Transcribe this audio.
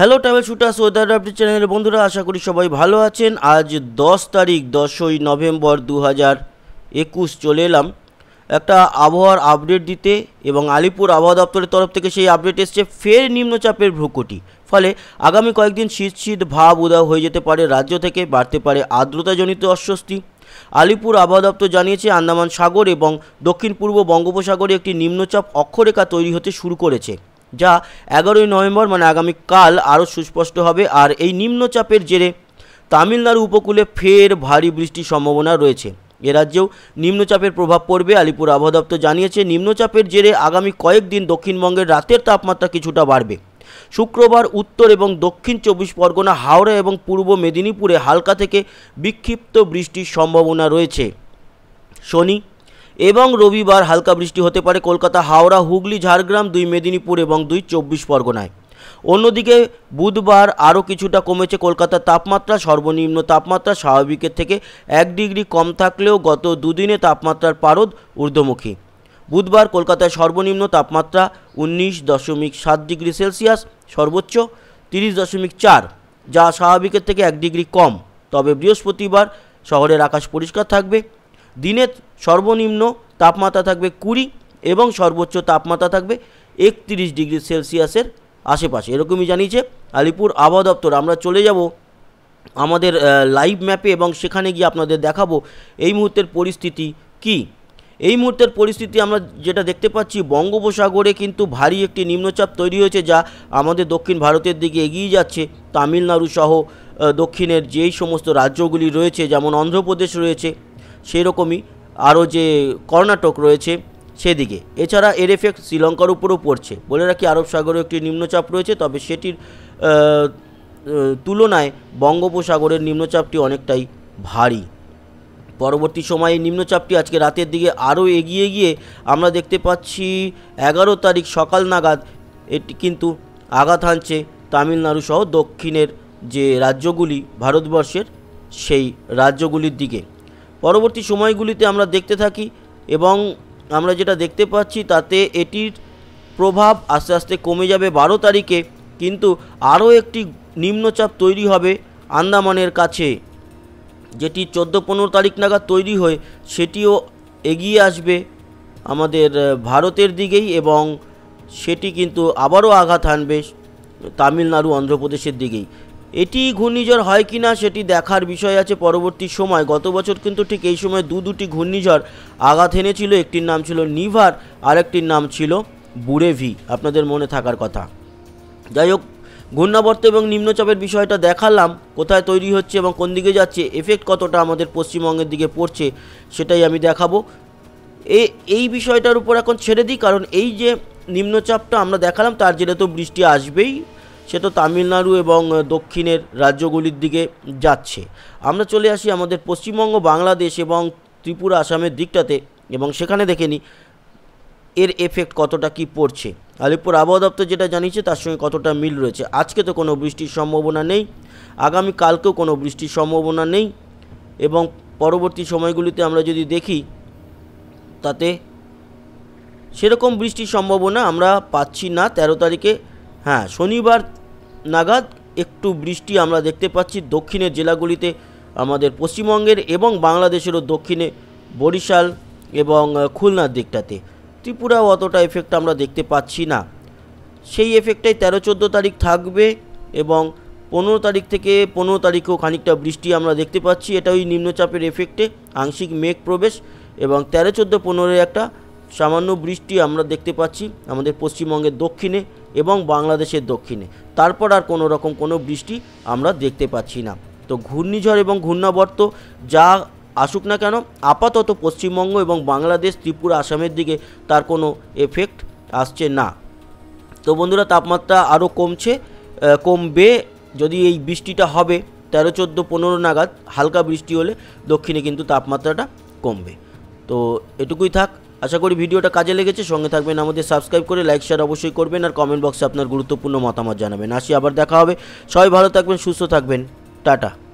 hello travel shooters weather update চ্যানেলের বন্ধুরা আশা করি সবাই ভালো আছেন আজ দশ তারিখ দশই নভেম্বর দু হাজার একুশ চলে এলাম একটা আবহাওয়ার আপডেট দিতে এবং আলিপুর আবহাওয়া দপ্তরের তরফ থেকে সেই আপডেট এসছে ফের নিম্নচাপের ভ্রুকুটি ফলে আগামী কয়েকদিন শীত শীত ভাব উদা হয়ে যেতে পারে রাজ্য থেকে বাড়তে পারে আর্দ্রতাজনিত অস্বস্তি আলিপুর আবহাওয়া দপ্তর জানিয়েছে আন্দামান সাগর এবং দক্ষিণ পূর্ব বঙ্গোপসাগরে একটি নিম্নচাপ অক্ষরেখা তৈরি হতে শুরু করেছে যা এগারোই নভেম্বর মানে আগামীকাল আরও সুস্পষ্ট হবে আর এই নিম্নচাপের জেরে তামিলনাড়ু উপকূলে ফের ভারী বৃষ্টির সম্ভাবনা রয়েছে এ রাজ্যেও নিম্নচাপের প্রভাব পড়বে আলিপুর আবহাওয়া দপ্তর জানিয়েছে নিম্নচাপের জেরে আগামী কয়েকদিন দক্ষিণবঙ্গের রাতের তাপমাত্রা কিছুটা বাড়বে শুক্রবার উত্তর এবং দক্ষিণ চব্বিশ পরগনা হাওড়া এবং পূর্ব মেদিনীপুরে হালকা থেকে বিক্ষিপ্ত বৃষ্টির সম্ভাবনা রয়েছে শনি এবং রবিবার হালকা বৃষ্টি হতে পারে কলকাতা হাওড়া হুগলি ঝাড়গ্রাম দুই মেদিনীপুর এবং দুই চব্বিশ পরগনায় অন্যদিকে বুধবার আরও কিছুটা কমেছে কলকাতার তাপমাত্রা সর্বনিম্ন তাপমাত্রা স্বাভাবিকের থেকে এক ডিগ্রি কম থাকলেও গত দুদিনে তাপমাত্রার পারদ ঊর্ধ্বমুখী বুধবার কলকাতায় সর্বনিম্ন তাপমাত্রা উনিশ দশমিক সাত ডিগ্রি সেলসিয়াস সর্বোচ্চ তিরিশ দশমিক চার যা স্বাভাবিকের থেকে এক ডিগ্রি কম তবে বৃহস্পতিবার শহরের আকাশ পরিষ্কার থাকবে দিনের সর্বনিম্ন তাপমাত্রা থাকবে কুড়ি এবং সর্বোচ্চ তাপমাত্রা থাকবে একত্রিশ ডিগ্রি সেলসিয়াসের আশেপাশে এরকমই জানিয়েছে আলিপুর আবহাওয়া দপ্তর আমরা চলে যাব আমাদের লাইভ ম্যাপে এবং সেখানে গিয়ে আপনাদের দেখাবো এই মুহূর্তের পরিস্থিতি কি এই মুহূর্তের পরিস্থিতি আমরা যেটা দেখতে পাচ্ছি বঙ্গোপসাগরে কিন্তু ভারী একটি নিম্নচাপ তৈরি হয়েছে যা আমাদের দক্ষিণ ভারতের দিকে এগিয়ে যাচ্ছে তামিলনাড়ু সহ দক্ষিণের যেই সমস্ত রাজ্যগুলি রয়েছে যেমন অন্ধ্রপ্রদেশ রয়েছে সেই রকমই আরও যে কর্ণাটক রয়েছে সেদিকে এছাড়া এর এফেক্ট শ্রীলঙ্কার উপরও পড়ছে বলে রাখি আরব সাগরেও একটি নিম্নচাপ রয়েছে তবে সেটির তুলনায় বঙ্গোপসাগরের নিম্নচাপটি অনেকটাই ভারী পরবর্তী সময়ে নিম্নচাপটি আজকে রাতের দিকে আরও এগিয়ে গিয়ে আমরা দেখতে পাচ্ছি এগারো তারিখ সকাল নাগাদ এটি কিন্তু আঘাত হানছে তামিলনাড়ু সহ দক্ষিণের যে রাজ্যগুলি ভারতবর্ষের সেই রাজ্যগুলির দিকে পরবর্তী সময়গুলিতে আমরা দেখতে থাকি এবং আমরা যেটা দেখতে পাচ্ছি তাতে এটির প্রভাব আস্তে আস্তে কমে যাবে বারো তারিখে কিন্তু আরও একটি নিম্নচাপ তৈরি হবে আন্দামানের কাছে যেটি চোদ্দো পনেরো তারিখ নাগাদ তৈরি হয়ে সেটিও এগিয়ে আসবে আমাদের ভারতের দিকেই এবং সেটি কিন্তু আবারও আঘাত হানবে তামিলনাড়ু অন্ধ্রপ্রদেশের দিকেই এটি ঘূর্ণিঝড় হয় কি না সেটি দেখার বিষয় আছে পরবর্তী সময় গত বছর কিন্তু ঠিক এই সময় দু দুটি ঘূর্ণিঝড় আঘাত এনেছিল একটির নাম ছিল নিভার আরেকটির নাম ছিল বুরেভি আপনাদের মনে থাকার কথা যাই হোক ঘূর্ণাবর্ত এবং নিম্নচাপের বিষয়টা দেখালাম কোথায় তৈরি হচ্ছে এবং কোন দিকে যাচ্ছে এফেক্ট কতটা আমাদের পশ্চিমবঙ্গের দিকে পড়ছে সেটাই আমি দেখাবো এ এই বিষয়টার উপর এখন ছেড়ে দিই কারণ এই যে নিম্নচাপটা আমরা দেখালাম তার জেরে তো বৃষ্টি আসবেই সে তো তামিলনাড়ু এবং দক্ষিণের রাজ্যগুলির দিকে যাচ্ছে আমরা চলে আসি আমাদের পশ্চিমবঙ্গ বাংলাদেশ এবং ত্রিপুরা আসামের দিকটাতে এবং সেখানে দেখে নিই এর এফেক্ট কতটা কি পড়ছে আলিপুর আবহাওয়া দপ্তর যেটা জানিয়েছে তার সঙ্গে কতটা মিল রয়েছে আজকে তো কোনো বৃষ্টির সম্ভাবনা নেই আগামী কালকেও কোনো বৃষ্টির সম্ভাবনা নেই এবং পরবর্তী সময়গুলিতে আমরা যদি দেখি তাতে সেরকম বৃষ্টির সম্ভাবনা আমরা পাচ্ছি না তেরো তারিখে হ্যাঁ শনিবার নাগাদ একটু বৃষ্টি আমরা দেখতে পাচ্ছি দক্ষিণের জেলাগুলিতে আমাদের পশ্চিমবঙ্গের এবং বাংলাদেশেরও দক্ষিণে বরিশাল এবং খুলনার দিকটাতে ত্রিপুরাও অতটা এফেক্ট আমরা দেখতে পাচ্ছি না সেই এফেক্টটাই তেরো চোদ্দো তারিখ থাকবে এবং পনেরো তারিখ থেকে পনেরো তারিখেও খানিকটা বৃষ্টি আমরা দেখতে পাচ্ছি এটা ওই নিম্নচাপের এফেক্টে আংশিক মেঘ প্রবেশ এবং তেরো চোদ্দো পনেরোর একটা সামান্য বৃষ্টি আমরা দেখতে পাচ্ছি আমাদের পশ্চিমবঙ্গের দক্ষিণে এবং বাংলাদেশের দক্ষিণে তারপর আর কোনো রকম কোনো বৃষ্টি আমরা দেখতে পাচ্ছি না তো ঘূর্ণিঝড় এবং ঘূর্ণাবর্ত যা আসুক না কেন আপাতত পশ্চিমবঙ্গ এবং বাংলাদেশ ত্রিপুরা আসামের দিকে তার কোনো এফেক্ট আসছে না তো বন্ধুরা তাপমাত্রা আরও কমছে কমবে যদি এই বৃষ্টিটা হবে তেরো চোদ্দো পনেরো নাগাদ হালকা বৃষ্টি হলে দক্ষিণে কিন্তু তাপমাত্রাটা কমবে তো এটুকুই থাক আশা করি ভিডিওটা কাজে লেগেছে সঙ্গে থাকবেন আমাদের সাবস্ক্রাইব করে লাইক শেয়ার অবশ্যই করবেন আর কমেন্ট বক্সে আপনার গুরুত্বপূর্ণ মতামত জানাবেন আসি আবার দেখা হবে সবাই ভালো থাকবেন সুস্থ থাকবেন টাটা